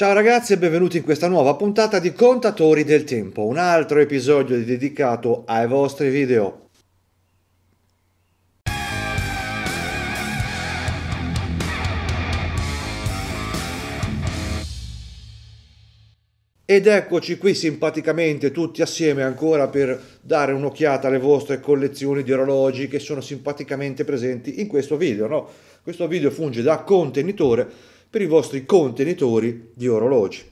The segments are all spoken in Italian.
Ciao ragazzi e benvenuti in questa nuova puntata di Contatori del Tempo, un altro episodio dedicato ai vostri video. Ed eccoci qui simpaticamente tutti assieme ancora per dare un'occhiata alle vostre collezioni di orologi che sono simpaticamente presenti in questo video. No? Questo video funge da contenitore per i vostri contenitori di orologi.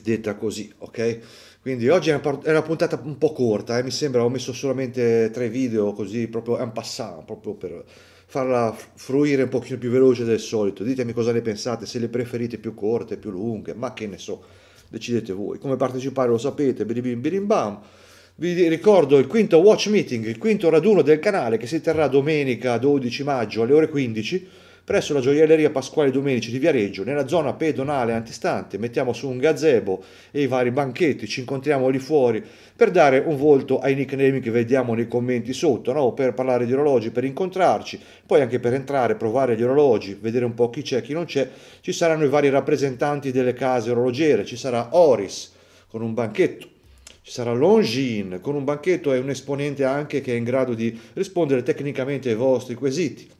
Detta così, ok? Quindi oggi è una puntata un po' corta, eh? mi sembra, ho messo solamente tre video così, proprio en passant, proprio per farla fruire un pochino più veloce del solito. Ditemi cosa ne pensate, se le preferite più corte, più lunghe, ma che ne so, decidete voi. Come partecipare lo sapete, bim bim bam. Vi ricordo il quinto watch meeting, il quinto raduno del canale che si terrà domenica 12 maggio alle ore 15 presso la gioielleria Pasquale Domenici di Viareggio, nella zona pedonale antistante, mettiamo su un gazebo e i vari banchetti, ci incontriamo lì fuori per dare un volto ai nickname che vediamo nei commenti sotto, no? per parlare di orologi, per incontrarci, poi anche per entrare, provare gli orologi, vedere un po' chi c'è, e chi non c'è, ci saranno i vari rappresentanti delle case orologiere, ci sarà Oris con un banchetto ci sarà Longines con un banchetto e un esponente anche che è in grado di rispondere tecnicamente ai vostri quesiti.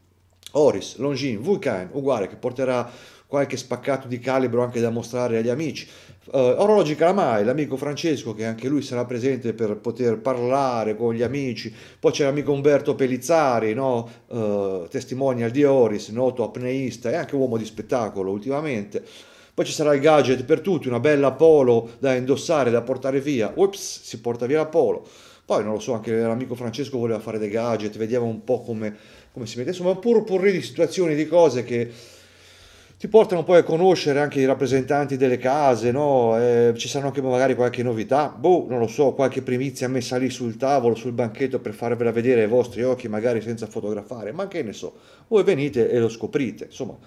Oris, Longin, Vulcan, uguale, che porterà qualche spaccato di calibro anche da mostrare agli amici. Uh, Orologi Calamai, l'amico Francesco, che anche lui sarà presente per poter parlare con gli amici. Poi c'è l'amico Umberto Pelizzari, no? uh, testimonial di Oris, noto apneista e anche uomo di spettacolo ultimamente. Poi ci sarà il gadget per tutti, una bella polo da indossare, da portare via. Ups, si porta via la polo. Poi non lo so, anche l'amico Francesco voleva fare dei gadget, vediamo un po' come come si mette, insomma un purpurri di situazioni, di cose che ti portano poi a conoscere anche i rappresentanti delle case, no? eh, ci saranno anche magari qualche novità, boh, non lo so, qualche primizia messa lì sul tavolo, sul banchetto per farvela vedere ai vostri occhi, magari senza fotografare, ma che ne so, voi venite e lo scoprite, insomma,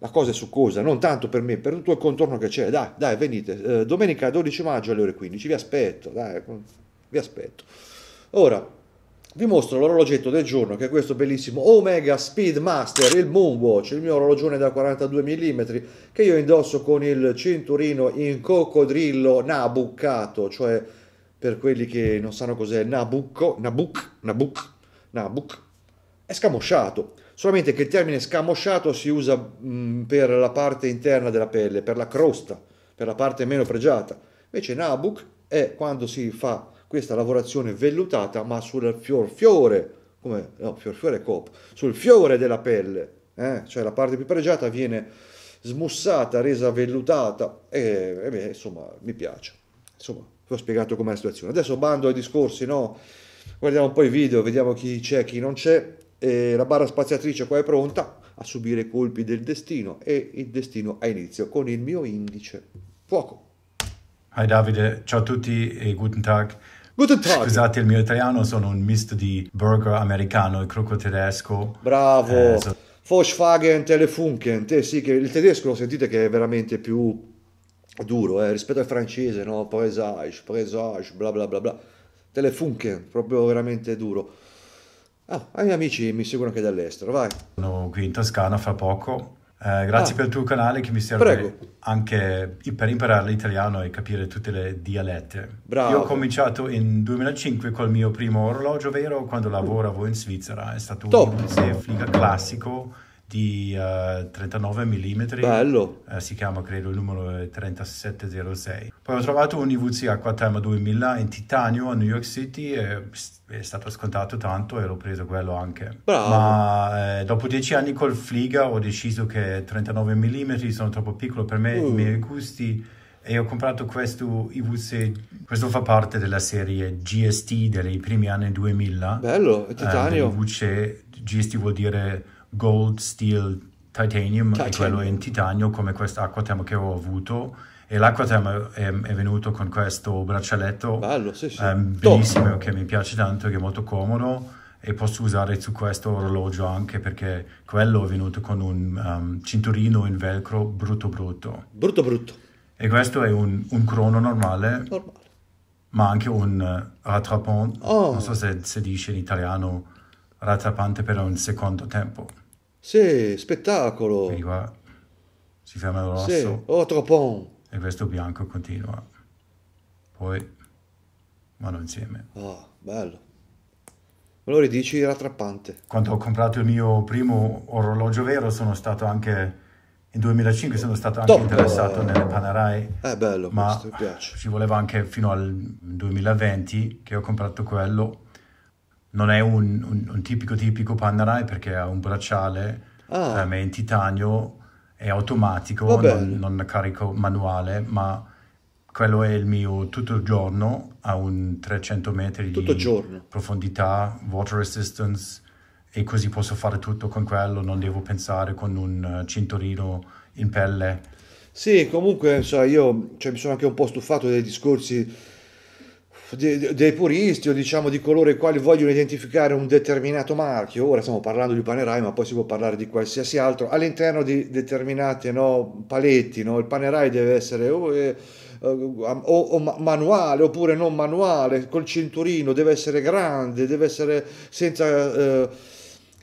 la cosa è succosa, non tanto per me, per tutto il contorno che c'è, dai, dai, venite, eh, domenica 12 maggio alle ore 15, vi aspetto, dai, vi aspetto. Ora, vi mostro l'orologetto del giorno che è questo bellissimo Omega Speedmaster, il Moonwatch, il mio orologione da 42 mm che io indosso con il cinturino in coccodrillo nabuccato, cioè per quelli che non sanno cos'è nabucco, nabuc, nabuc, nabuc, è scamosciato. Solamente che il termine scamosciato si usa mh, mm, per la parte interna della pelle, per la crosta, per la parte meno pregiata. Invece nabuc è quando si fa questa lavorazione vellutata ma sul fior fiore, come, no, fior fiore cop, sul fiore della pelle, eh? cioè la parte più pregiata viene smussata, resa vellutata e, e beh, insomma mi piace. Insomma, vi ho spiegato com'è la situazione. Adesso bando ai discorsi, no? Guardiamo un po' i video, vediamo chi c'è, chi non c'è. E la barra spaziatrice qua è pronta a subire i colpi del destino e il destino ha inizio con il mio indice. Fuoco. Hi Davide, ciao a tutti e guten Tag. Guten Tag. Scusate il mio italiano, sono un misto di burger americano e croco tedesco. Bravo. Eh, so... Volkswagen, Telefunken, te, sì, che il tedesco lo sentite che è veramente più duro eh, rispetto al francese, no? Presage, presage, bla bla bla bla. Telefunken, proprio veramente duro. Ah, ai miei amici mi seguono anche dall'estero, vai. Sono qui in Toscana fra poco eh, grazie ah, per il tuo canale che mi serve prego. anche per imparare l'italiano e capire tutte le dialette. Bravo. Io ho cominciato in 2005 col mio primo orologio vero quando mm. lavoravo in Svizzera. È stato Top. un figa classico di uh, 39 mm. Bello. Uh, si chiama credo il numero 3706. Poi ho trovato un IVC h 2000 in titanio a New York City e è stato scontato tanto e l'ho preso quello anche. Bravo. Ma eh, dopo dieci anni col Fliga ho deciso che 39 mm sono troppo piccoli per me, mm. i miei gusti e ho comprato questo IVC, questo fa parte della serie GST dei primi anni 2000. Bello, è eh, titanio. Eh, IVC, GST vuol dire gold, steel, titanium, titanium. e quello in titanio come quest'acquatema che ho avuto e l'acquatema è, è, venuto con questo braccialetto Bello, sì, sì. Um, bellissimo che mi piace tanto, che è molto comodo e posso usare su questo orologio anche perché quello è venuto con un um, cinturino in velcro brutto brutto. Brutto brutto. E questo è un, un crono normale, normale, ma anche un uh, eh, rattrapant, oh. non so se si dice in italiano rattrapante per un secondo tempo. Sì, spettacolo. Prima si ferma il rosso. Sì, otro oh, pon. E questo bianco continua. Poi vanno insieme. Ah, oh, bello. Allora dici rattrappante. Quando ho comprato il mio primo orologio vero sono stato anche in 2005 sono stato anche Top. interessato nelle Panerai. È eh, bello, ma questo, ci voleva anche fino al 2020 che ho comprato quello non è un, un, un tipico tipico Panerai perché ha un bracciale ah. um, è in titanio, è automatico, non, non, carico manuale, ma quello è il mio tutto il giorno, a un 300 metri tutto di giorno. profondità, water resistance e così posso fare tutto con quello, non devo pensare con un eh, cinturino in pelle. Sì, comunque so, io cioè, mi sono anche un po' stufato dei discorsi dei, puristi o diciamo di coloro i quali vogliono identificare un determinato marchio, ora stiamo parlando di panerai ma poi si può parlare di qualsiasi altro, all'interno di determinate no, paletti, no? il panerai deve essere o, eh, o, o manuale oppure non manuale, col cinturino, deve essere grande, deve essere senza... Eh,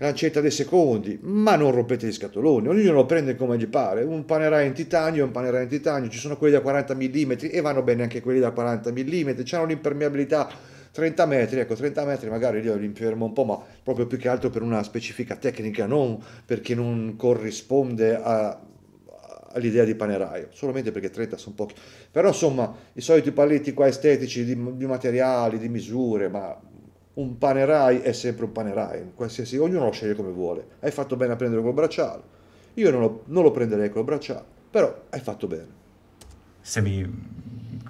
l'ancetta dei secondi, ma non rompete gli scatoloni, ognuno lo prende come gli pare, un panerai in titanio, un panerai in titanio, ci sono quelli da 40 mm e vanno bene anche quelli da 40 mm, hanno un'impermeabilità 30 metri, ecco 30 metri magari io li fermo un po', ma proprio più che altro per una specifica tecnica, non perché non corrisponde a, all'idea di paneraio, solamente perché 30 sono pochi. Però insomma, i soliti paletti qua estetici di, di materiali, di misure, ma un panerai è sempre un panerai, qualsiasi, ognuno lo sceglie come vuole. Hai fatto bene a prendere col bracciale, io non lo, non lo prenderei col bracciale, però hai fatto bene. Se, mi,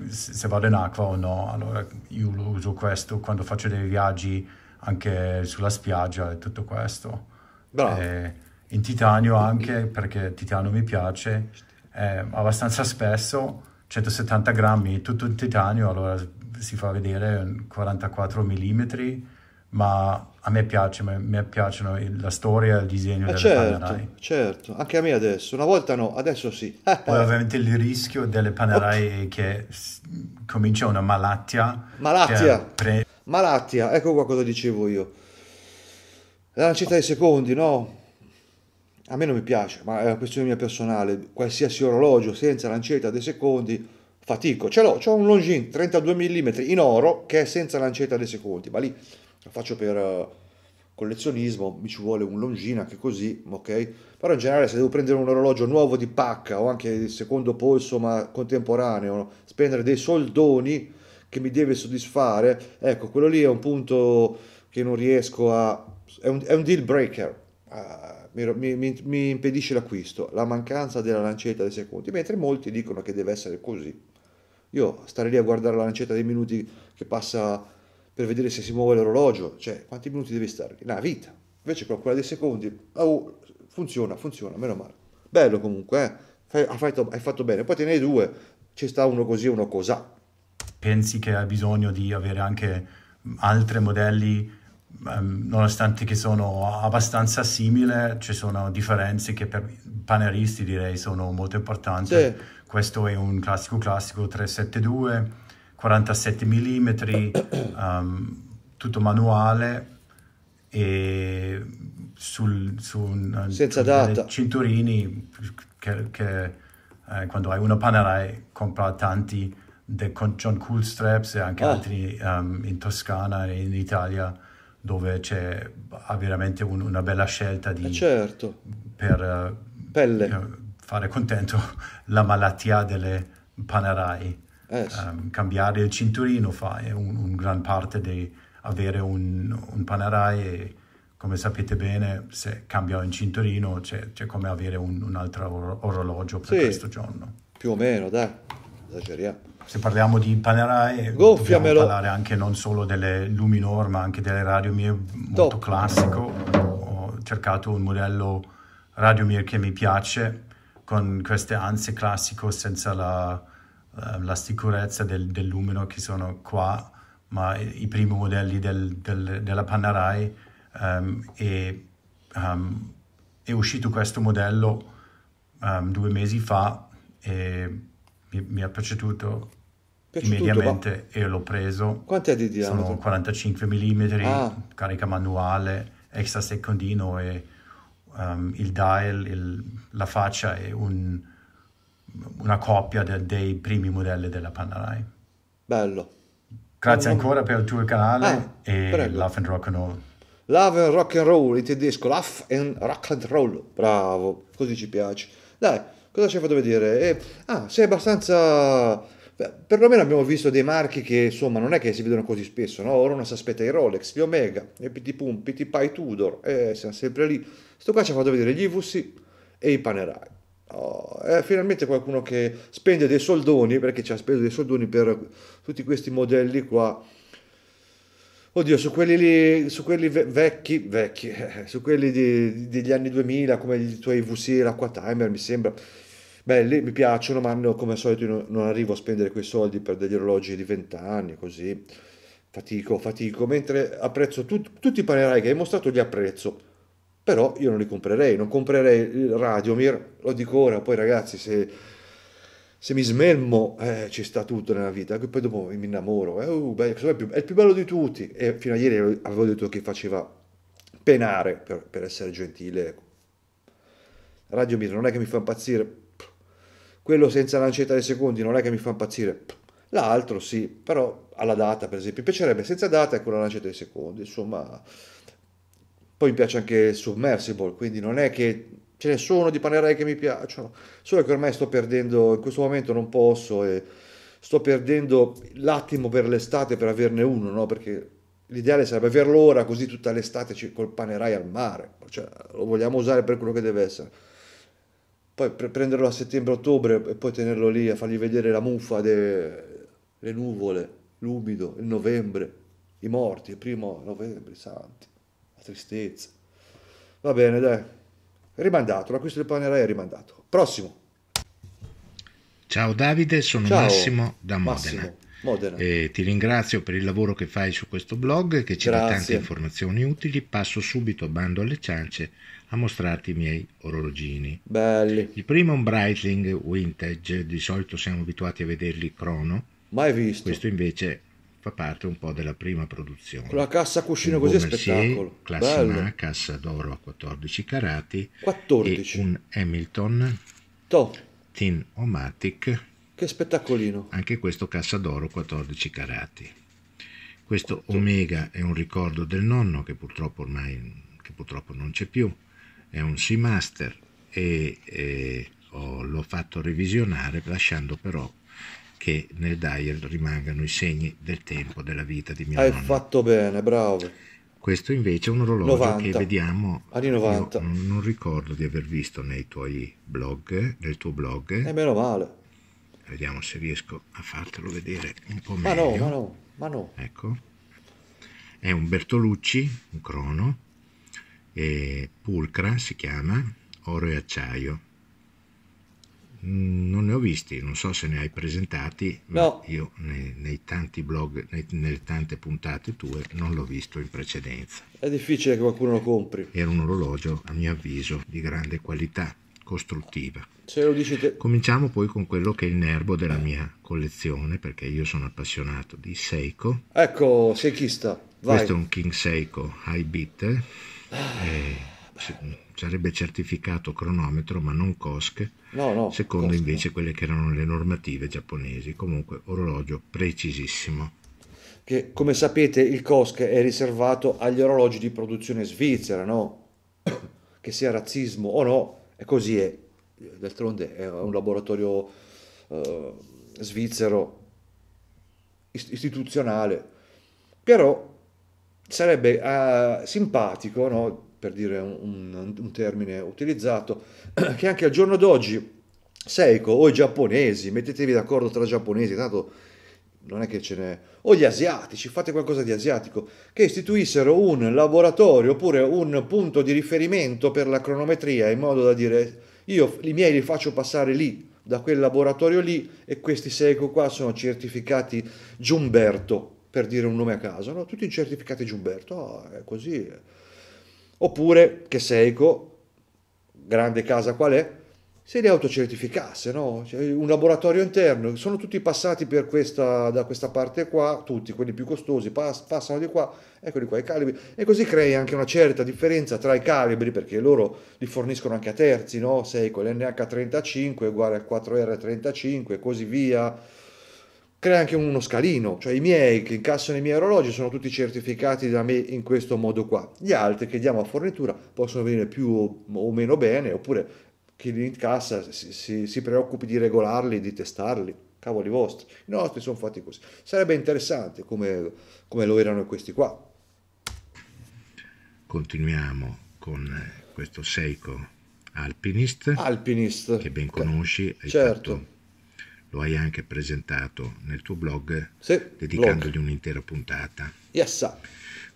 se vado in acqua o no, allora io uso questo quando faccio dei viaggi anche sulla spiaggia e tutto questo. Bravo. E in titanio anche perché titanio mi piace, è abbastanza spesso, 170 grammi, tutto in titanio, allora si fa vedere 44 mm, ma a me piace, a me piacciono la storia, il disegno eh certo, Panerai. Certo, anche a me adesso, una volta no, adesso sì. Poi ovviamente il rischio delle Panerai okay. è che comincia una malattia. Malattia, pre... malattia, ecco qua cosa dicevo io. La città dei secondi, no? A me non mi piace, ma è una questione mia personale. Qualsiasi orologio senza l'ancetta dei secondi fatico. Ce l'ho, ho un Longin 32 mm in oro che è senza lancetta dei secondi, ma lì lo faccio per eh, collezionismo, mi ci vuole un Longin anche così, ok? Però in generale se devo prendere un orologio nuovo di pacca o anche di secondo polso ma contemporaneo, spendere dei soldoni che mi deve soddisfare, ecco, quello lì è un punto che non riesco a... è un, è un deal breaker. Uh, mi, mi, mi, impedisce l'acquisto, la mancanza della lancetta dei secondi, mentre molti dicono che deve essere così. Io stare lì a guardare la lancetta dei minuti che passa per vedere se si muove l'orologio, cioè quanti minuti devi stare lì? Una vita. Invece con quella dei secondi, oh, funziona, funziona, meno male. Bello comunque, eh? hai, fatto, hai fatto bene. Poi te ne hai due, ci sta uno così e uno cosà. Pensi che hai bisogno di avere anche mm, altri modelli, ehm, nonostante che sono abbastanza simili, ci sono differenze che per paneristi direi sono molto importanti. Sì questo è un classico classico 372, 47 mm, um, tutto manuale e sul, su un, eh, Senza data. cinturini che, che eh, quando hai una Panerai compra tanti de, con John Coolstraps e anche ah. altri um, in Toscana e in Italia dove c'è veramente un, una bella scelta di, eh certo. per uh, pelle. Uh, fare contento la malattia delle panerai. Eh, sì. um, cambiare il cinturino fa un, un, gran parte di avere un, un panerai e come sapete bene se cambia un cinturino c'è, c'è come avere un, un altro or- orologio per sì, questo giorno. Più o meno, dai, esageriamo. Se parliamo di panerai eh, dobbiamo parlare anche non solo delle Luminor ma anche delle Radiomir molto Top. classico. Ho cercato un modello Radiomir che mi piace con queste ansie classiche senza la, ehm, la sicurezza del, del, lumino che sono qua, ma i, i primi modelli del, del, della Panerai um, ehm, e, um, è uscito questo modello um, due mesi fa e mi, mi è piaciuto, piaciuto immediatamente ma... e l'ho preso. Quanto è di diametro? Sono 45 mm, ah. carica manuale, extra secondino e um, il dial, il, la faccia è un, una copia de, dei primi modelli della Panerai. Bello. Grazie Bello. ancora per il tuo canale ah, e prego. Love and Rock and Roll. Love and Rock and Roll in tedesco, Love and Rock and Roll, bravo, così ci piace. Dai, cosa ci hai fatto vedere? Eh, ah, sei abbastanza... perlomeno abbiamo visto dei marchi che insomma non è che si vedono così spesso, no? Ora uno si aspetta i Rolex, gli Omega, i PT Pump, PT Pai Tudor, eh, siamo sempre lì. Questo qua ci ha fatto vedere gli Ivussi e i Panerai. Oh, è finalmente qualcuno che spende dei soldoni, perché ci ha speso dei soldoni per tutti questi modelli qua. Oddio, su quelli, lì, su quelli vecchi, vecchi, eh, su quelli di, degli anni 2000, come i tuoi VC, l'acqua timer, mi sembra. Belli, mi piacciono, ma no, come al solito non, non arrivo a spendere quei soldi per degli orologi di 20 anni, così. Fatico, fatico. Mentre apprezzo tut, tutti i panerai che hai mostrato, li apprezzo però io non li comprerei, non comprerei il Radiomir, lo dico ora, poi ragazzi se, se mi smelmo eh, ci sta tutto nella vita, e poi dopo mi innamoro, eh, uh, beh, è, il più, è, il più, bello di tutti, e fino a ieri avevo detto che faceva penare, per, per essere gentile, ecco. Radiomir non è che mi fa impazzire, quello senza l'ancetta dei secondi non è che mi fa impazzire, l'altro sì, però alla data per esempio, mi piacerebbe senza data e con la lancetta dei secondi, insomma poi mi piace anche il Submersible, quindi non è che ce ne sono di Panerai che mi piacciono, solo che ormai sto perdendo, in questo momento non posso e sto perdendo l'attimo per l'estate per averne uno, no? Perché l'ideale sarebbe averlo ora così tutta l'estate col Panerai al mare, cioè, lo vogliamo usare per quello che deve essere. Poi prenderlo a settembre-ottobre e poi tenerlo lì a fargli vedere la muffa delle nuvole, l'umido, il novembre, i morti, il primo novembre, i santi. La tristezza. Va bene, dai. Rimandato, l'acquisto del Panerai è rimandato. Prossimo. Ciao Davide, sono Ciao, Massimo da Modena. Massimo. Modena. ti ringrazio per il lavoro che fai su questo blog che ci Grazie. dà tante informazioni utili. Passo subito bando alle ciance a mostrarti i miei orologini. Belli. Il primo è un Breitling Vintage, di solito siamo abituati a vederli crono. Mai visto. Questo invece fa parte un po' della prima produzione. Con la cassa cuscino così è spettacolo. Classe Bello. A, cassa d'oro a 14 carati. 14. un Hamilton. To. Tin Omatic. Che spettacolino. Anche questo cassa d'oro 14 carati. Questo 14. Omega è un ricordo del nonno che purtroppo ormai che purtroppo non c'è più. È un Seamaster e, e oh, l'ho fatto revisionare lasciando però che nel dial rimangano i segni del tempo della vita di mio Hai nonno. Hai fatto bene, bravo. Questo invece è un orologio 90. che vediamo. Anni 90. non ricordo di aver visto nei tuoi blog, nel tuo blog. E eh, meno male. Vediamo se riesco a fartelo vedere un po' ma meglio. Ma no, ma no, ma no. Ecco. È un Bertolucci, un crono, e pulcra si chiama, oro e acciaio Mm, non ne ho visti, non so se ne hai presentati, no. ma io nei, nei, tanti blog, nei, nelle tante puntate tue non l'ho visto in precedenza. È difficile che qualcuno lo compri. Era un orologio, a mio avviso, di grande qualità costruttiva. Se lo dici te... Cominciamo poi con quello che è il nervo della mia collezione, perché io sono appassionato di Seiko. Ecco, Seikista, vai. Questo è un King Seiko High Beat. Eh, ah, eh, sarebbe certificato cronometro ma non COSC, no, no, secondo cosca. invece quelle che erano le normative giapponesi, comunque orologio precisissimo. Che come sapete il COSC è riservato agli orologi di produzione svizzera, no? che sia razzismo o no, è così, è. d'altronde è un laboratorio eh, svizzero istituzionale, però sarebbe eh, simpatico no? per dire un, un termine utilizzato, che anche al giorno d'oggi Seiko o i giapponesi, mettetevi d'accordo tra giapponesi, tanto non è che ce n'è, o gli asiatici, fate qualcosa di asiatico, che istituissero un laboratorio oppure un punto di riferimento per la cronometria in modo da dire io i miei li faccio passare lì, da quel laboratorio lì e questi Seiko qua sono certificati Giumberto, per dire un nome a caso, no? tutti certificati Giumberto, oh, è così eh". Oppure che Seiko, grande casa qual è, se li autocertificasse, no? cioè, un laboratorio interno, sono tutti passati questa, da questa parte qua, tutti, quelli più costosi pass- passano di qua, eccoli qua i calibri, e così crei anche una certa differenza tra i calibri, perché loro li forniscono anche a terzi, no? Seiko, l'NH35 uguale al 4R35 e così via, crea anche uno scalino, cioè i miei che incassano i miei orologi sono tutti certificati da me in questo modo qua, gli altri che diamo a fornitura possono venire più o meno bene, oppure chi li incassa si, si, si preoccupi di regolarli, di testarli, cavoli vostri, i nostri sono fatti così, sarebbe interessante come, come lo erano questi qua. Continuiamo con questo Seiko Alpinist, Alpinist. che ben conosci, certo lo hai anche presentato nel tuo blog sì, dedicandogli blog. un'intera puntata. Yes, sir.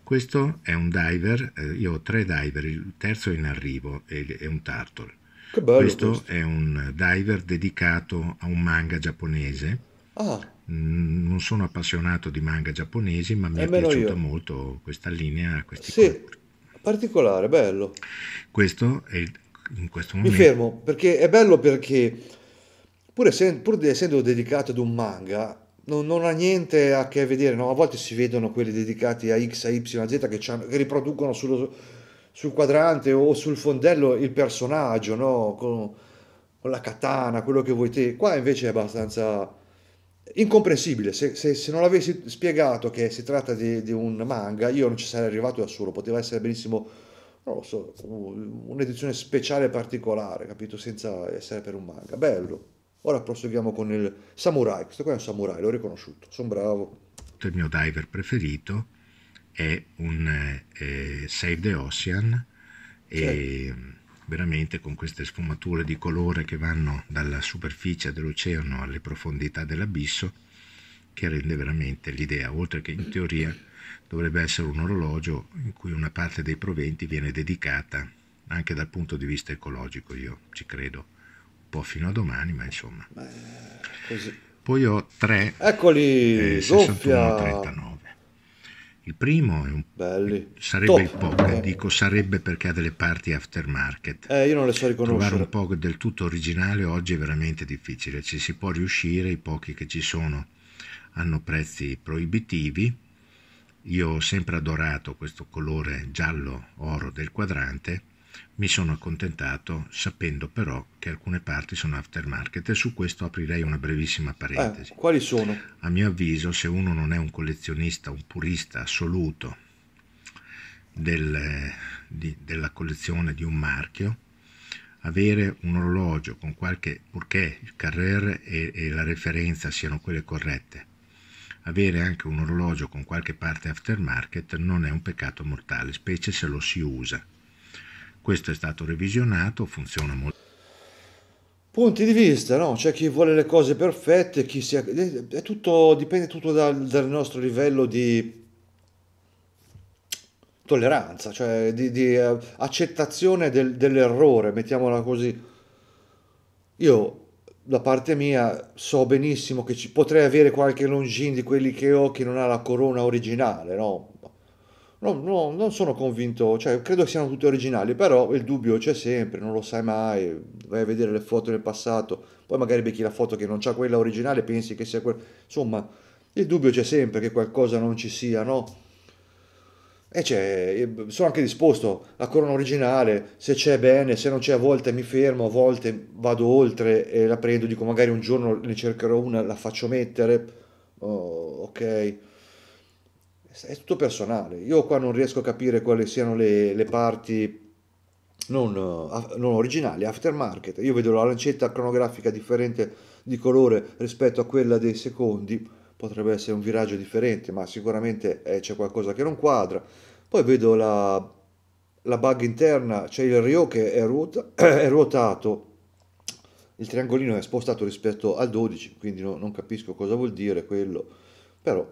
Questo è un diver, eh, io ho tre diver, il terzo è in arrivo, è un turtle. Che bello questo, questo, è un diver dedicato a un manga giapponese. Ah. Non sono appassionato di manga giapponesi, ma mi è, è piaciuta io. molto questa linea. Sì, colori. particolare, bello. Questo è in questo momento. Mi fermo perché è bello perché pur essendo, pur essendo dedicato ad un manga, non, non, ha niente a che vedere, no? a volte si vedono quelli dedicati a X, a Y, a Z che, che riproducono sullo, sul quadrante o sul fondello il personaggio, no? con, con, la katana, quello che vuoi te. Qua invece è abbastanza incomprensibile, se, se, se non avessi spiegato che si tratta di, di, un manga io non ci sarei arrivato da solo, poteva essere benissimo, non lo so, un'edizione speciale particolare, capito, senza essere per un manga, bello. Ora proseguiamo con il samurai. Questo qua è un samurai, l'ho riconosciuto. Sono bravo. Il mio diver preferito è un eh, eh Save the Ocean e certo. veramente con queste sfumature di colore che vanno dalla superficie dell'oceano alle profondità dell'abisso che rende veramente l'idea, oltre che in teoria dovrebbe essere un orologio in cui una parte dei proventi viene dedicata anche dal punto di vista ecologico, io ci credo po' fino a domani, ma insomma. Beh, così. Poi ho tre Eccoli, eh, 61-39. Il primo è un, Belli. sarebbe Top. il pocket, eh. dico sarebbe perché ha delle parti aftermarket. Eh, io non le so riconoscere. Trovare un pocket del tutto originale oggi è veramente difficile, ci si può riuscire, i pochi che ci sono hanno prezzi proibitivi. Io ho sempre adorato questo colore giallo oro del quadrante mi sono accontentato sapendo però che alcune parti sono aftermarket e su questo aprirei una brevissima eh, parentesi. Eh, quali sono? A mio avviso se uno non è un collezionista, un purista assoluto del, di, della collezione di un marchio, avere un orologio con qualche, purché il Carrer e, e la referenza siano quelle corrette, avere anche un orologio con qualche parte aftermarket non è un peccato mortale, specie se lo si usa questo è stato revisionato, funziona molto. Punti di vista, no? C'è chi vuole le cose perfette, chi si... Eh, è tutto, dipende tutto dal, dal nostro livello di tolleranza, cioè di, di eh, accettazione del, dell'errore, mettiamola così. Io, da parte mia, so benissimo che ci, potrei avere qualche longin di quelli che ho che non ha la corona originale, no? No, no, non sono convinto, cioè credo siano tutti originali, però il dubbio c'è sempre, non lo sai mai, vai a vedere le foto del passato, poi magari becchi la foto che non c'ha quella originale, pensi che sia quella, insomma, il dubbio c'è sempre che qualcosa non ci sia, no? E c'è, sono anche disposto a corona originale, se c'è bene, se non c'è a volte mi fermo, a volte vado oltre e la prendo, dico magari un giorno ne cercherò una, la faccio mettere, oh, ok è tutto personale. Io qua non riesco a capire quali siano le, le parti non, eh, non, originali, aftermarket. Io vedo la lancetta cronografica differente di colore rispetto a quella dei secondi, potrebbe essere un viraggio differente, ma sicuramente eh, c'è qualcosa che non quadra. Poi vedo la, la bug interna, c'è il Rio che è, ruota, è, ruotato, il triangolino è spostato rispetto al 12, quindi no, non capisco cosa vuol dire quello, però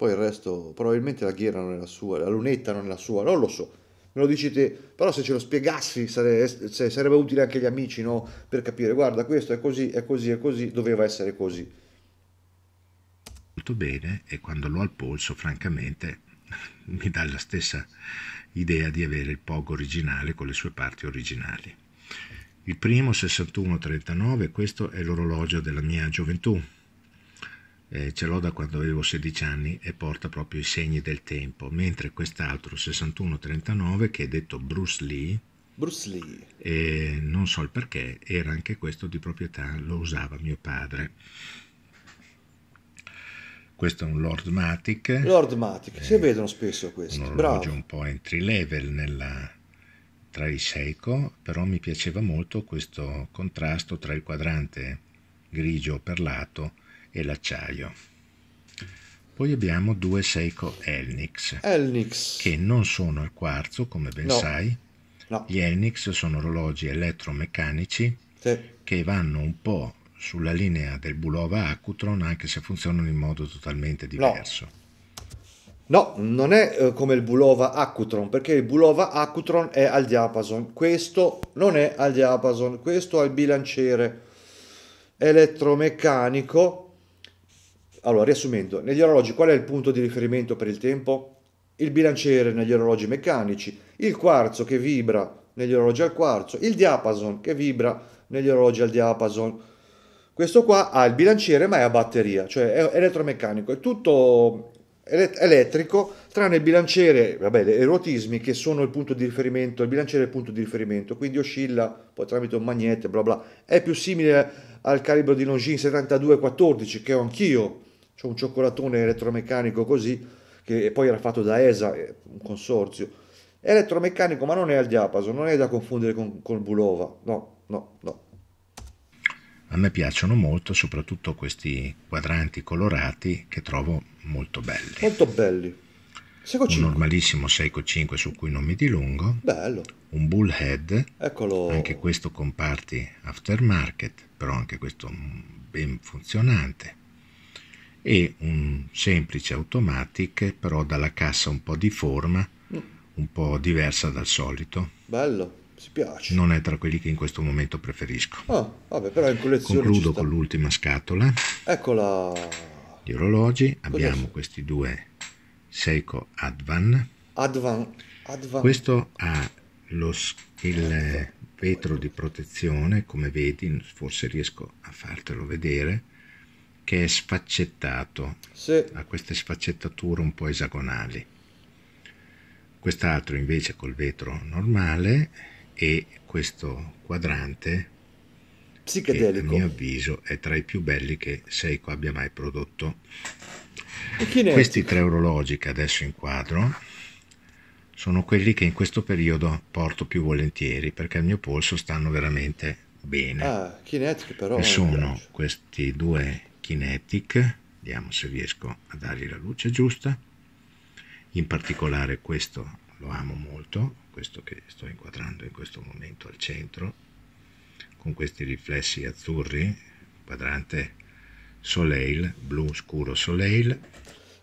poi il resto probabilmente la ghiera non è la sua, la lunetta non è la sua, non lo so. Me lo dici te, però se ce lo spiegassi sare, sarebbe utile anche agli amici, no? Per capire, guarda, questo è così, è così, è così, doveva essere così. Molto bene, e quando l'ho al polso, francamente, mi dà la stessa idea di avere il POG originale con le sue parti originali. Il primo 6139, questo è l'orologio della mia gioventù, eh, ce l'ho da quando avevo 16 anni e porta proprio i segni del tempo, mentre quest'altro 6139 che è detto Bruce Lee, Bruce Lee. E non so il perché, era anche questo di proprietà, lo usava mio padre. Questo è un Lord Matic. Lord Matic, eh, si vedono spesso questi. Un Bravo. un po' entry level nella, tra i Seiko, però mi piaceva molto questo contrasto tra il quadrante grigio perlato e l'acciaio. Poi abbiamo due Seiko Elnix, Elnix. che non sono al quarzo, come ben no. sai. No. Gli Elnix sono orologi elettromeccanici sì. che vanno un po' sulla linea del Bulova Acutron, anche se funzionano in modo totalmente diverso. No. No, non è eh, come il Bulova Acutron, perché il Bulova Acutron è al diapason, questo non è al diapason, questo è il bilanciere elettromeccanico allora, riassumendo, negli orologi qual è il punto di riferimento per il tempo? Il bilanciere negli orologi meccanici, il quarzo che vibra negli orologi al quarzo, il diapason che vibra negli orologi al diapason. Questo qua ha il bilanciere ma è a batteria, cioè è elettromeccanico, è tutto elettrico tranne il bilanciere, vabbè, le erotismi che sono il punto di riferimento, il bilanciere è il punto di riferimento, quindi oscilla poi tramite un magnete, bla bla. È più simile al calibro di Longines 7214 che ho anch'io C'ho un cioccolatone elettromeccanico così, che poi era fatto da ESA, eh, un consorzio. È elettromeccanico, ma non è al diapaso, non è da confondere con, con Bulova. No, no, no. A me piacciono molto, soprattutto questi quadranti colorati che trovo molto belli. Molto belli. Seco un normalissimo Seiko 5 su cui non mi dilungo. Bello. Un bullhead. Eccolo. Anche questo con parti aftermarket, però anche questo ben funzionante e un semplice automatic però dalla cassa un po' di forma mm. un po' diversa dal solito bello si piace non è tra quelli che in questo momento preferisco ah, vabbè, però in collezione concludo con l'ultima scatola eccola gli orologi Cosa abbiamo questi due Seiko Advan Advan, Advan. questo ha lo, il vetro di protezione come vedi forse riesco a fartelo vedere che è sfaccettato, sì. ha queste sfaccettature un po' esagonali. Quest'altro invece col vetro normale e questo quadrante che a mio avviso è tra i più belli che Seiko abbia mai prodotto. Questi tre orologi che adesso inquadro sono quelli che in questo periodo porto più volentieri perché al mio polso stanno veramente bene. Ah, kinetic però. E sono questi due Kinetic, vediamo se riesco a dargli la luce giusta, in particolare questo lo amo molto, questo che sto inquadrando in questo momento al centro, con questi riflessi azzurri, quadrante Soleil, blu scuro Soleil.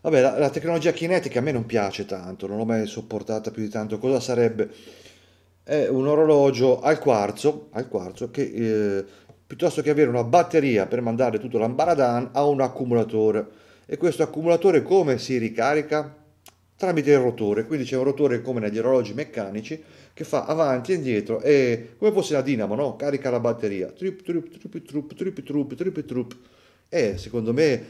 Vabbè, la, la tecnologia kinetica a me non piace tanto, non l'ho mai sopportata più di tanto. Cosa sarebbe? È un orologio al quarzo, al quarzo che eh, piuttosto che avere una batteria per mandare tutto l'ambaradan a un accumulatore. E questo accumulatore come si ricarica? Tramite il rotore, quindi c'è un rotore come negli orologi meccanici che fa avanti e indietro e come fosse la dinamo, no? Carica la batteria. Trip, trip, trip, trip, trip, trip, trip, trip. E secondo me,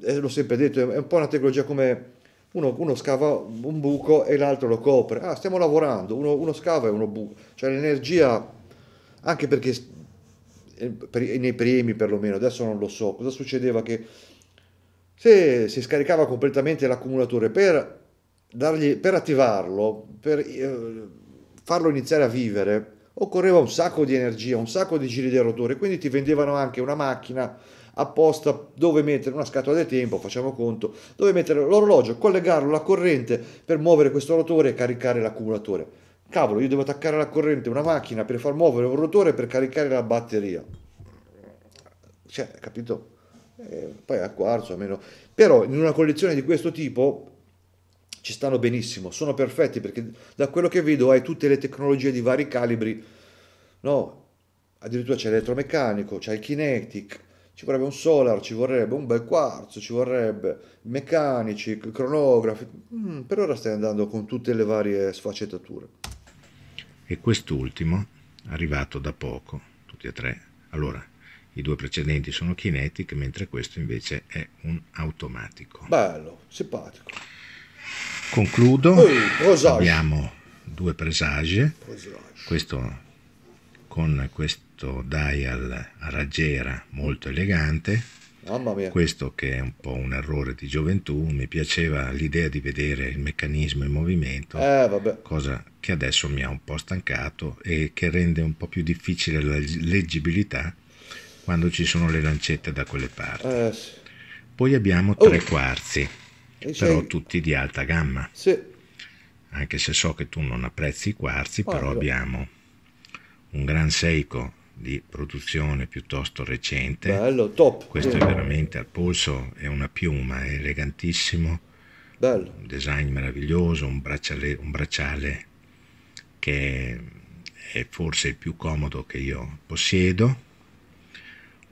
è, l'ho sempre detto, è un po' una tecnologia come uno, uno, scava un buco e l'altro lo copre. Ah, stiamo lavorando, uno, uno scava e uno buco. Cioè l'energia, anche perché eh, nei primi perlomeno, adesso non lo so, cosa succedeva? Che se si scaricava completamente l'accumulatore per, dargli, per attivarlo, per eh, farlo iniziare a vivere, occorreva un sacco di energia, un sacco di giri di rotore, quindi ti vendevano anche una macchina apposta dove mettere una scatola del tempo, facciamo conto, dove mettere l'orologio, collegarlo alla corrente per muovere questo rotore e caricare l'accumulatore Cavolo, io devo attaccare alla corrente una macchina per far muovere un rotore per caricare la batteria. Cioè, capito? Eh, poi a quarzo, a meno. Però in una collezione di questo tipo ci stanno benissimo, sono perfetti perché da quello che vedo hai tutte le tecnologie di vari calibri, no? Addirittura c'è l'elettromeccanico, c'è il kinetic, ci vorrebbe un solar, ci vorrebbe un bel quarzo, ci vorrebbe meccanici, cronografi. Mm, per ora stai andando con tutte le varie sfaccettature e quest'ultimo, arrivato da poco, tutti e tre. Allora, i due precedenti sono kinetic, mentre questo invece è un automatico. Bello, simpatico. Concludo. Ehi, abbiamo due Presage. Questo con questo dial a raggiera molto elegante questo che è un po' un errore di gioventù, mi piaceva l'idea di vedere il meccanismo in movimento, eh, cosa che adesso mi ha un po' stancato e che rende un po' più difficile la leggibilità quando ci sono le lancette da quelle parti. Eh, sì. Poi abbiamo oh. tre oh. quarzi, però tutti di alta gamma. Sì. Anche se so che tu non apprezzi i quarzi, oh, però abbiamo un gran Seiko di produzione piuttosto recente. Bello, top. Questo è veramente al polso, è una piuma, è elegantissimo. Bello. Un design meraviglioso, un bracciale, un bracciale che è forse il più comodo che io possiedo.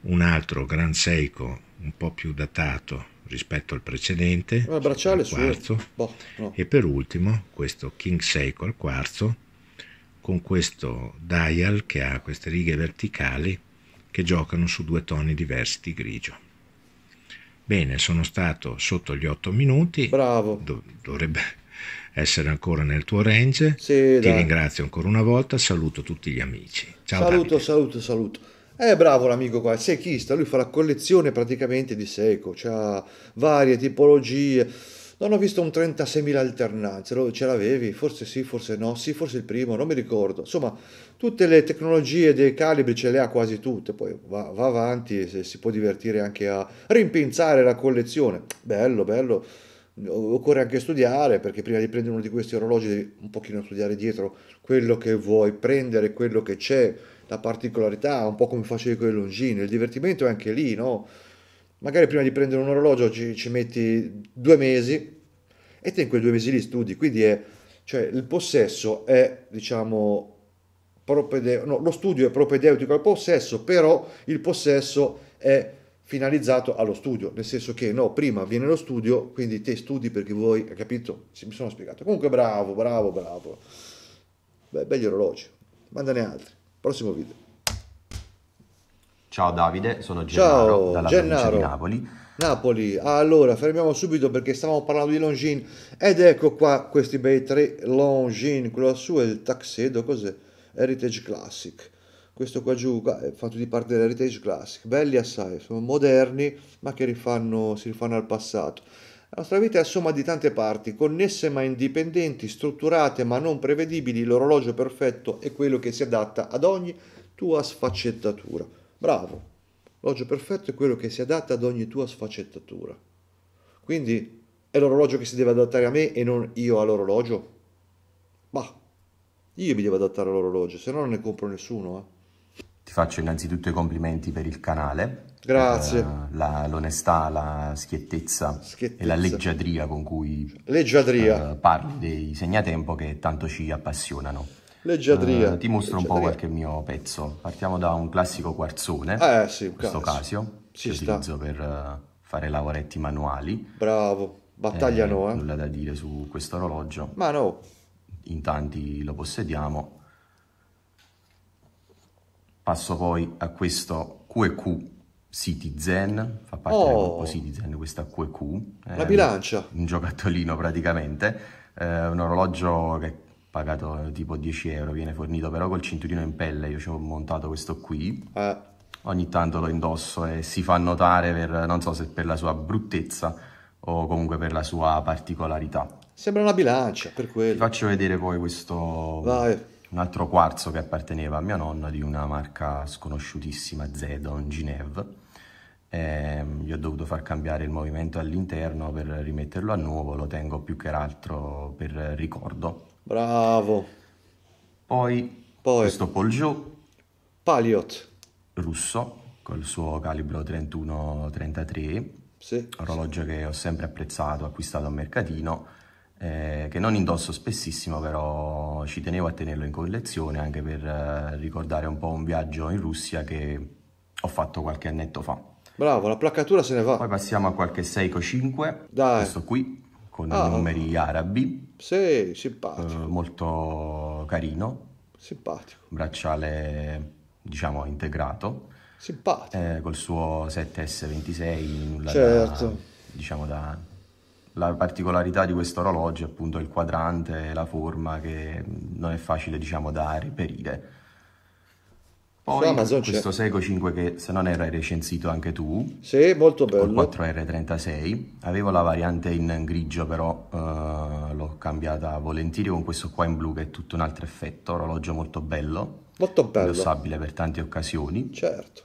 Un altro Gran Seiko un po' più datato rispetto al precedente, ah, al quarzo. Boh, no. E per ultimo questo King Seiko al quarzo con questo dial che ha queste righe verticali che giocano su due toni diversi di grigio. Bene, sono stato sotto gli 8 minuti. Bravo. Dov- dovrebbe essere ancora nel tuo range. Sì, Ti dai. ringrazio ancora una volta, saluto tutti gli amici. Ciao. Saluto, Davide. saluto, saluto. È eh, bravo l'amico qua, è sechista, lui fa la collezione praticamente di seco, ha varie tipologie non ho visto un 36.000 alternanze, ce l'avevi? Forse sì, forse no, sì, forse il primo, non mi ricordo. Insomma, tutte le tecnologie dei calibri ce le ha quasi tutte, poi va, va avanti e si può divertire anche a rimpinzare la collezione. Bello, bello. Occorre anche studiare perché prima di prendere uno di questi orologi devi un pochino studiare dietro quello che vuoi prendere, quello che c'è, la particolarità, un po' come facevi con le longine. Il divertimento è anche lì, no? magari prima di prendere un orologio ci, ci metti due mesi e te in quei due mesi li studi, quindi è, cioè, il possesso è, diciamo, propede- no, lo studio è propedeutico al possesso, però il possesso è finalizzato allo studio, nel senso che no, prima viene lo studio, quindi te studi perché vuoi, hai capito? si mi sono spiegato. Comunque bravo, bravo, bravo. Beh, belli orologi, mandane altri. Prossimo video. Ciao Davide, sono Gennaro Ciao, dalla Gennaro. di Napoli. Napoli, allora fermiamo subito perché stavamo parlando di Longin ed ecco qua questi bei tre Longin, quello lassù è il Tuxedo, cos'è? Heritage Classic. Questo qua giù è fatto di parte dell'Heritage Classic, belli assai, sono moderni ma che rifanno, si rifanno al passato. La nostra vita è somma di tante parti, connesse ma indipendenti, strutturate ma non prevedibili, l'orologio perfetto è quello che si adatta ad ogni tua sfaccettatura. Bravo, l'orologio perfetto è quello che si adatta ad ogni tua sfaccettatura. Quindi è l'orologio che si deve adattare a me e non io all'orologio? Bah, io mi devo adattare all'orologio, se no non ne compro nessuno. Eh. Ti faccio innanzitutto i complimenti per il canale. Grazie. Eh, l'onestà, la, la schiettezza, schiettezza, e la leggiadria con cui leggiadria. Eh, parli dei segnatempo che tanto ci appassionano. Leggiatria. Eh, ti mostro Leggiadria. un po' qualche mio pezzo. Partiamo da un classico quarzone, eh, sì, un questo casio, Ci che sta. utilizzo per eh, fare lavoretti manuali. Bravo, battaglia eh, no, eh. Nulla da dire su questo orologio. Ma no. In tanti lo possediamo. Passo poi a questo QQ Citizen, fa parte oh. del gruppo Citizen questa QQ. Eh, La bilancia. Un, un giocattolino praticamente, eh, un orologio che pagato eh, tipo 10 euro, viene fornito però col cinturino in pelle, io ci ho montato questo qui, eh. ogni tanto lo indosso e si fa notare per, non so se per la sua bruttezza o comunque per la sua particolarità. Sembra una bilancia, per quello. Ti faccio vedere poi questo, Vai. un altro quarzo che apparteneva a mia nonna di una marca sconosciutissima, Zedon Ginev. Eh, gli ho dovuto far cambiare il movimento all'interno per rimetterlo a nuovo, lo tengo più che altro per ricordo Bravo. Poi, Poi questo Paul Joe. Paliot. Russo, col suo calibro 31-33. Sì, orologio sì. che ho sempre apprezzato, acquistato a mercatino, eh, che non indosso spessissimo, però ci tenevo a tenerlo in collezione anche per eh, ricordare un po' un viaggio in Russia che ho fatto qualche annetto fa. Bravo, la placcatura se ne va. Poi passiamo a qualche Seiko 5, Dai. questo qui, con ah, numeri arabi. Sì, simpatico. Eh, molto carino. Simpatico. Bracciale, diciamo, integrato. Simpatico. Eh, col suo 7S26, nulla certo. da, diciamo, da... La particolarità di questo orologio è appunto il quadrante, la forma che non è facile, diciamo, da reperire. Poi Amazon questo Seiko 5 che se non era recensito anche tu. Sì, molto bello. 4R36. Avevo la variante in grigio però eh, l'ho cambiata volentieri con questo qua in blu che è tutto un altro effetto. Orologio molto bello. Molto bello. Indossabile per tante occasioni. Certo.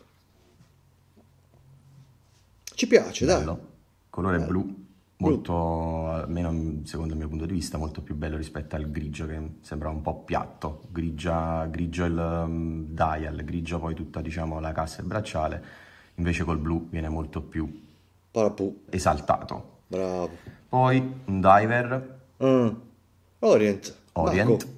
Ci piace, bello. dai. Colore bello. blu molto, almeno secondo il mio punto di vista, molto più bello rispetto al grigio che sembra un po' piatto, Grigia, grigio il um, dial, grigio poi tutta diciamo la cassa e il bracciale, invece col blu viene molto più Parapu. esaltato. Bravo. Poi un diver. Mm. Orient. Orient. Marco,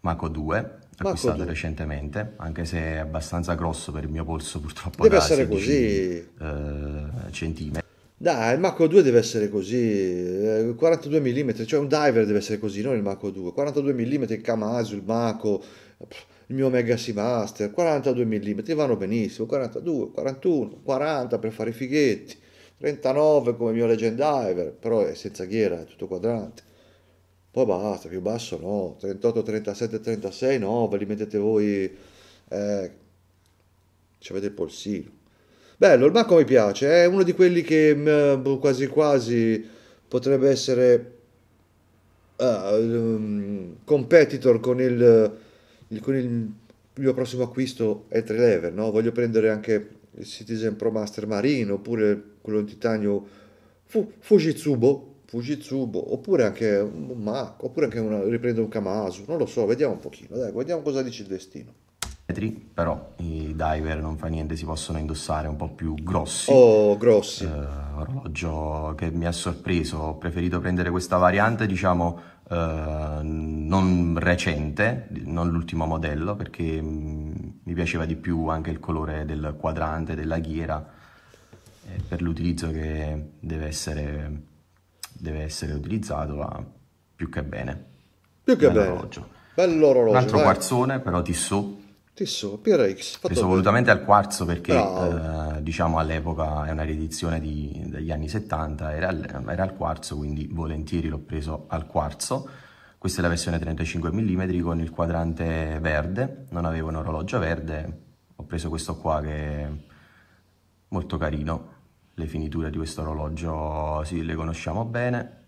Marco 2 acquistato Marco recentemente, anche se è abbastanza grosso per il mio polso, purtroppo deve essere 16, così eh, centimetri. Dai, il Mako 2 deve essere così, 42 eh, mm, cioè un diver deve essere così, non il Mako 2. 42 mm il Kamasu, il Mako, il mio Mega Seamaster, 42 mm, vanno benissimo, 42, 41, 40 per fare i fighetti, 39 come il mio Legend Diver, però è senza ghiera, è tutto quadrante. Poi basta, più basso no, 38, 37, 36 no, ve li mettete voi, eh, ci avete il polsino. Bello, il Mako mi piace, è uno di quelli che mh, mm, boh, quasi quasi potrebbe essere uh, um, competitor con il, il, con il, mio prossimo acquisto entry level, no? Voglio prendere anche il Citizen Pro Master Marine oppure quello in titanio Fu, Fujitsubo, Fujitsubo, oppure anche un Mac, oppure anche una, riprendo un Kamasu, non lo so, vediamo un pochino, dai, guardiamo cosa dice il destino però i diver non fa niente, si possono indossare un po' più grossi. Oh, grossi. Eh, orologio che mi ha sorpreso, ho preferito prendere questa variante, diciamo, eh, non recente, non l'ultimo modello, perché mm, mi piaceva di più anche il colore del quadrante, della ghiera, eh, per l'utilizzo che deve essere, deve essere utilizzato, va più che bene. Più che bene. Orologio. Bello Un altro vai. quarzone, però tissot Tissot, PRX. Fatto Preso volutamente al quarzo perché eh, diciamo all'epoca è una riedizione di, degli anni 70, era era al quarzo quindi volentieri l'ho preso al quarzo. Questa è la versione 35 mm con il quadrante verde, non avevo un orologio verde, ho preso questo qua che è molto carino, le finiture di questo orologio sì, le conosciamo bene,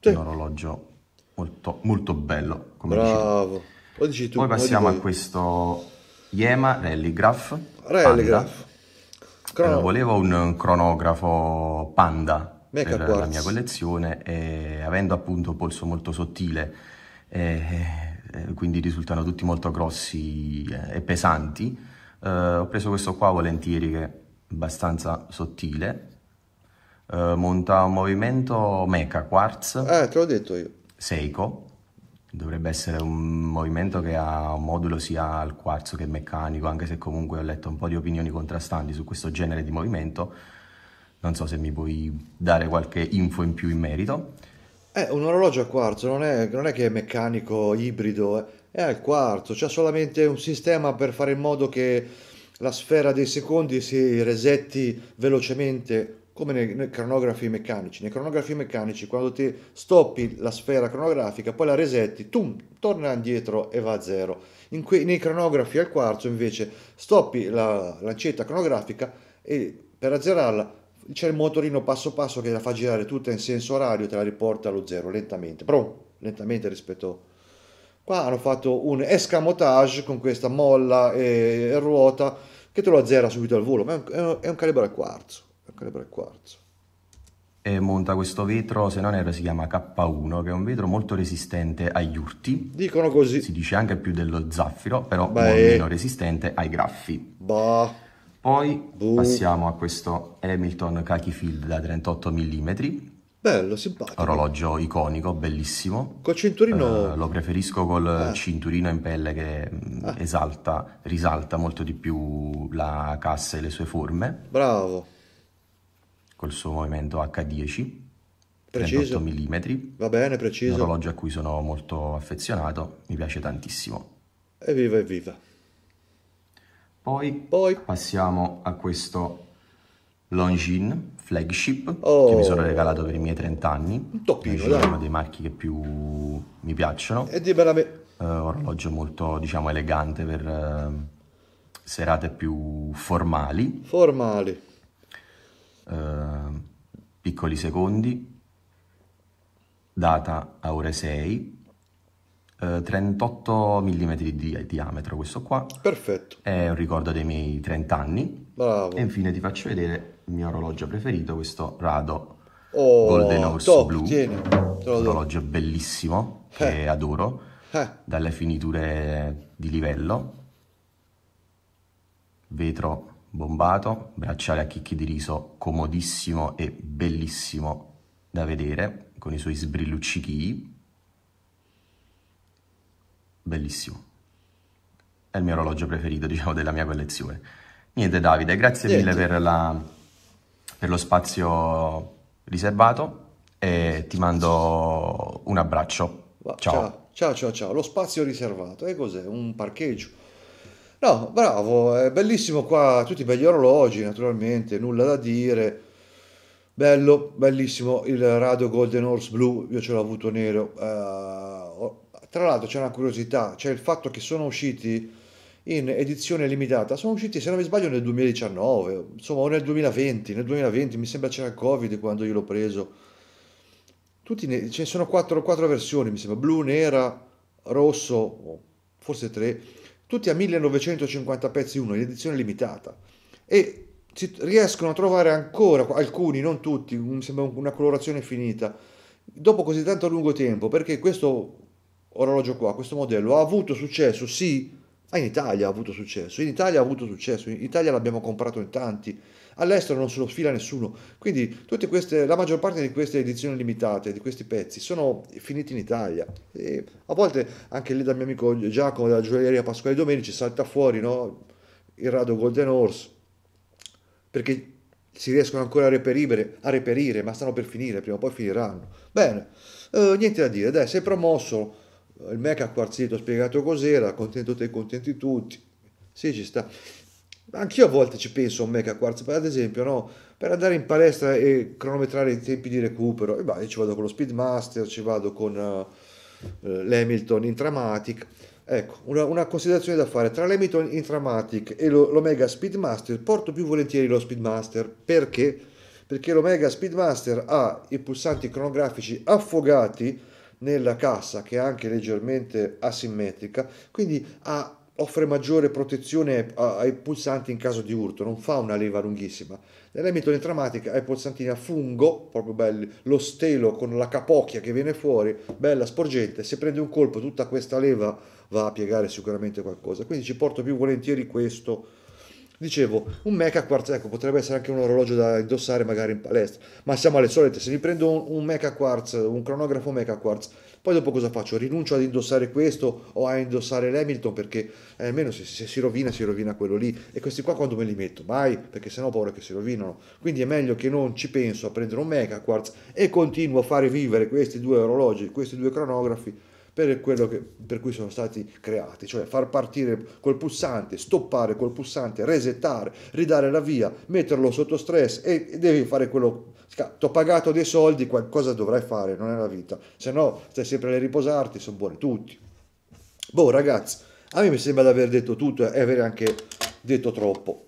sì. un orologio molto, molto bello. Bravo, Poi passiamo a questo Yema Rallygraph. Rallygraph. Eh, Crono... Eh, volevo un, cronografo Panda Make per la mia collezione e avendo appunto polso molto sottile eh, eh, quindi risultano tutti molto grossi eh, e pesanti ho preso questo qua volentieri che è abbastanza sottile monta un movimento Mecha Quartz eh te l'ho detto io Seiko dovrebbe essere un movimento che ha un modulo sia al quarzo che meccanico, anche se comunque ho letto un po' di opinioni contrastanti su questo genere di movimento. Non so se mi puoi dare qualche info in più in merito. È eh, un orologio a quarzo, non è, non è che è meccanico, ibrido, eh, è al quarzo, c'è solamente un sistema per fare in modo che la sfera dei secondi si resetti velocemente come nei, nei, cronografi meccanici. Nei cronografi meccanici, quando ti stoppi la sfera cronografica, poi la resetti, tum, torna indietro e va a zero. Que, nei cronografi al quarzo, invece, stoppi la lancetta cronografica e per azzerarla c'è il motorino passo passo che la fa girare tutta in senso orario e te la riporta allo zero lentamente, però lentamente rispetto Qua hanno fatto un escamotage con questa molla e ruota che te lo azzera subito al volo, ma è un, è un calibro al quarzo calibro è quarzo. E monta questo vetro, se non erro, si chiama K1, che è un vetro molto resistente agli urti. Dicono così. Si dice anche più dello zaffiro, però Beh. meno resistente ai graffi. Bah. Poi Buh. passiamo a questo Hamilton Khaki Field da 38 mm. Bello, simpatico. Orologio iconico, bellissimo. Col cinturino... Eh, lo preferisco col ah. cinturino in pelle che ah. esalta, risalta molto di più la cassa e le sue forme. Bravo col suo movimento H10, preciso. 38 mm. Va bene, preciso. Un orologio a cui sono molto affezionato, mi piace tantissimo. Evviva, evviva. Poi, Poi. passiamo a questo Longines Flagship oh. che mi sono oh. regalato per i miei 30 anni. Un toppino, dai. È uno dei marchi che più mi piacciono. E di bella me. Uh, orologio molto, diciamo, elegante per uh, serate più formali. Formali. Eh, piccoli secondi, data a ore 6, eh, 38 mm di diametro questo qua. Perfetto. È un ricordo dei miei 30 anni. Bravo. E infine ti faccio vedere il mio orologio preferito, questo Rado oh, Golden Horse top, Blue. Tieni, un orologio bellissimo eh. che adoro, eh. dalle finiture di livello. Vetro bombato, bracciale a chicchi di riso comodissimo e bellissimo da vedere, con i suoi sbrilluccichii. Bellissimo. È il mio orologio preferito, diciamo, della mia collezione. Niente Davide, grazie Niente. mille per, la, per lo spazio riservato e ti mando un abbraccio. Ciao. ciao. Ciao, ciao, ciao. Lo spazio riservato, e cos'è? Un parcheggio? No, bravo, è bellissimo qua, tutti i belli orologi naturalmente, nulla da dire. Bello, bellissimo il Radio Golden Horse blu, io ce l'ho avuto nero. Uh, tra l'altro c'è una curiosità, c'è il fatto che sono usciti in edizione limitata, sono usciti se non mi sbaglio nel 2019, insomma o nel 2020, nel 2020 mi sembra c'era il Covid quando io l'ho preso. Tutti ne- ce ne sono quattro, quattro versioni, mi sembra, blu, nera, rosso, forse tre tutti a 1950 pezzi uno, in edizione limitata, e riescono a trovare ancora alcuni, non tutti, mi sembra una colorazione finita, dopo così tanto lungo tempo, perché questo orologio qua, questo modello ha avuto successo, sì, in Italia ha avuto successo, in Italia ha avuto successo, in Italia l'abbiamo comprato in tanti, all'estero non se lo fila nessuno. Quindi queste, la maggior parte di queste edizioni limitate, di questi pezzi, sono finiti in Italia. E a volte anche lì dal mio amico Giacomo della gioielleria Pasquale Domenici salta fuori no? il rado Golden Horse, perché si riescono ancora a reperire, a reperire, ma stanno per finire, prima o poi finiranno. Bene, eh, niente da dire, dai, sei promosso, il mech ha quarzito, ha spiegato cos'era, contento te, contenti tutti. Sì, ci sta. Anch'io a volte ci penso a un mega quartz, ad esempio, no? per andare in palestra e cronometrare i tempi di recupero, e bah, io ci vado con lo Speedmaster, ci vado con uh, l'Hamilton Intramatic. Ecco, una, una, considerazione da fare, tra l'Hamilton Intramatic e lo, l'Omega Speedmaster porto più volentieri lo Speedmaster, perché? Perché l'Omega Speedmaster ha i pulsanti cronografici affogati nella cassa che è anche leggermente asimmetrica, quindi ha offre maggiore protezione ai pulsanti in caso di urto, non fa una leva lunghissima. Nella Nell'ambito drammatica ai pulsantini a fungo, proprio belli, lo stelo con la capocchia che viene fuori, bella sporgente, se prende un colpo tutta questa leva va a piegare sicuramente qualcosa, quindi ci porto più volentieri questo. Dicevo, un mecha quartz, ecco, potrebbe essere anche un orologio da indossare magari in palestra, ma siamo alle solite, se mi prendo un, un mecha quartz, un cronografo mecha quartz, poi dopo cosa faccio? Rinuncio ad indossare questo o a indossare l'Hamilton perché eh, almeno se, se, si rovina si rovina quello lì. E questi qua quando me li metto? Mai, perché sennò ho paura che si rovinano. Quindi è meglio che non ci penso a prendere un Mega Quartz e continuo a fare vivere questi due orologi, questi due cronografi per quello che, per cui sono stati creati, cioè far partire quel pulsante, stoppare quel pulsante, resettare, ridare la via, metterlo sotto stress e, e devi fare quello. Ti ho pagato dei soldi, qualcosa dovrai fare, non è la vita, se no stai sempre a riposarti, sono buoni tutti. Boh ragazzi, a me mi sembra di aver detto tutto e aver anche detto troppo.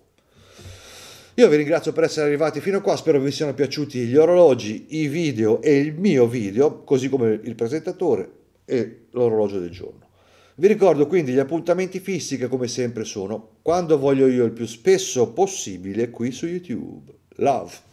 Io vi ringrazio per essere arrivati fino a qua, spero vi siano piaciuti gli orologi, i video e il mio video, così come il presentatore e l'orologio del giorno. Vi ricordo quindi gli appuntamenti fissi che come sempre sono quando voglio io il più spesso possibile qui su YouTube. Love!